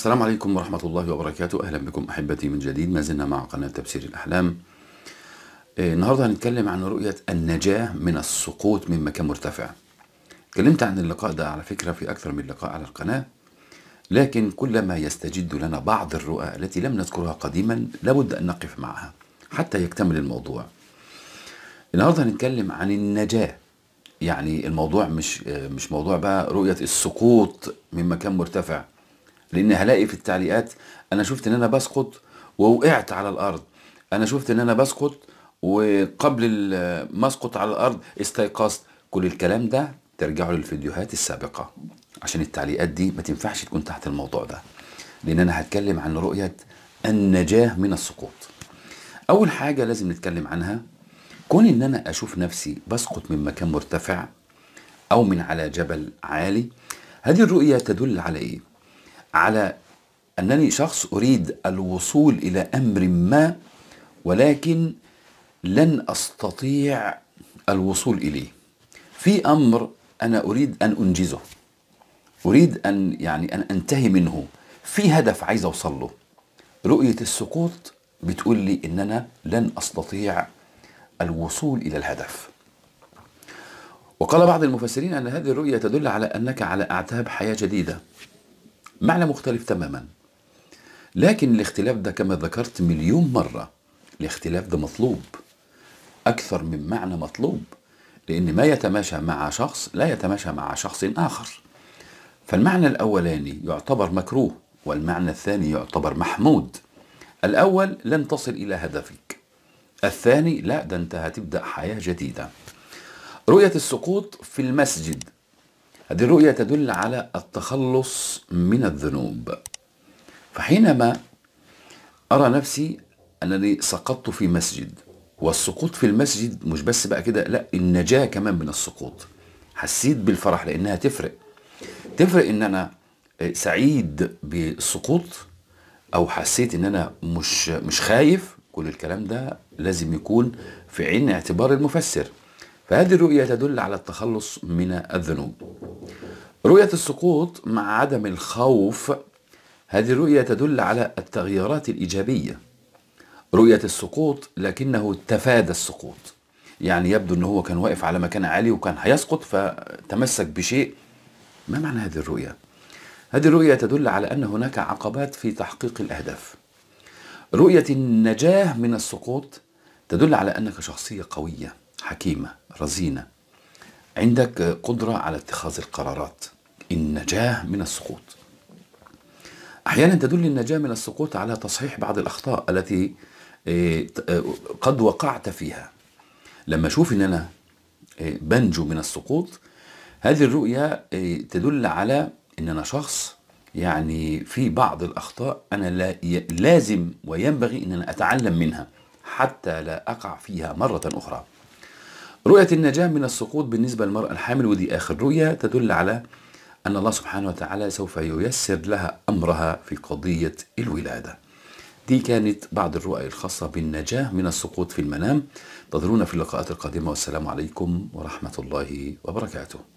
السلام عليكم ورحمة الله وبركاته أهلا بكم أحبتي من جديد ما زلنا مع قناة تفسير الأحلام آه، النهاردة هنتكلم عن رؤية النجاة من السقوط من مكان مرتفع اتكلمت عن اللقاء ده على فكرة في أكثر من لقاء على القناة لكن كلما يستجد لنا بعض الرؤى التي لم نذكرها قديما لابد أن نقف معها حتى يكتمل الموضوع النهاردة هنتكلم عن النجاة يعني الموضوع مش آه، مش موضوع بقى رؤية السقوط من مكان مرتفع لان هلاقي في التعليقات انا شفت ان انا بسقط ووقعت على الارض انا شفت ان انا بسقط وقبل ما اسقط على الارض استيقظت كل الكلام ده ترجعوا للفيديوهات السابقه عشان التعليقات دي ما تنفعش تكون تحت الموضوع ده لان انا هتكلم عن رؤيه النجاه من السقوط اول حاجه لازم نتكلم عنها كون ان انا اشوف نفسي بسقط من مكان مرتفع او من على جبل عالي هذه الرؤيه تدل على ايه على أنني شخص أريد الوصول إلى أمر ما ولكن لن أستطيع الوصول إليه في أمر أنا أريد أن أنجزه أريد أن يعني أن أنتهي منه في هدف عايز أوصل له رؤية السقوط بتقول لي إن أنا لن أستطيع الوصول إلى الهدف وقال بعض المفسرين أن هذه الرؤية تدل على أنك على أعتاب حياة جديدة معنى مختلف تماما لكن الاختلاف ده كما ذكرت مليون مرة الاختلاف ده مطلوب أكثر من معنى مطلوب لأن ما يتماشى مع شخص لا يتماشى مع شخص آخر فالمعنى الأولاني يعتبر مكروه والمعنى الثاني يعتبر محمود الأول لن تصل إلى هدفك الثاني لا ده أنت هتبدأ حياة جديدة رؤية السقوط في المسجد هذه الرؤية تدل على التخلص من الذنوب فحينما أرى نفسي أنني سقطت في مسجد والسقوط في المسجد مش بس بقى كده لا النجاة كمان من السقوط حسيت بالفرح لأنها تفرق تفرق إن أنا آه، سعيد بالسقوط أو حسيت إن أنا مش مش خايف كل الكلام ده لازم يكون في عين اعتبار المفسر فهذه الرؤية تدل على التخلص من الذنوب رؤية السقوط مع عدم الخوف هذه الرؤية تدل على التغييرات الإيجابية رؤية السقوط لكنه تفادى السقوط يعني يبدو أنه هو كان واقف على مكان عالي وكان هيسقط فتمسك بشيء ما معنى هذه الرؤية؟ هذه الرؤية تدل على أن هناك عقبات في تحقيق الأهداف رؤية النجاة من السقوط تدل على أنك شخصية قوية حكيمة رزينة عندك قدرة على اتخاذ القرارات النجاة من السقوط أحيانا تدل النجاة من السقوط على تصحيح بعض الأخطاء التي آه، آه، قد وقعت فيها لما أشوف أن أنا آه، بنجو من السقوط هذه الرؤية تدل على أن أنا شخص يعني في بعض الأخطاء أنا لا لازم وينبغي أن أنا أتعلم منها حتى لا أقع فيها مرة أخرى رؤية النجاة من السقوط بالنسبة للمرأة الحامل ودي آخر رؤية تدل على أن الله سبحانه وتعالى سوف ييسر لها أمرها في قضية الولادة دي كانت بعض الرؤى الخاصة بالنجاة من السقوط في المنام تظرون في اللقاءات القادمة والسلام عليكم ورحمة الله وبركاته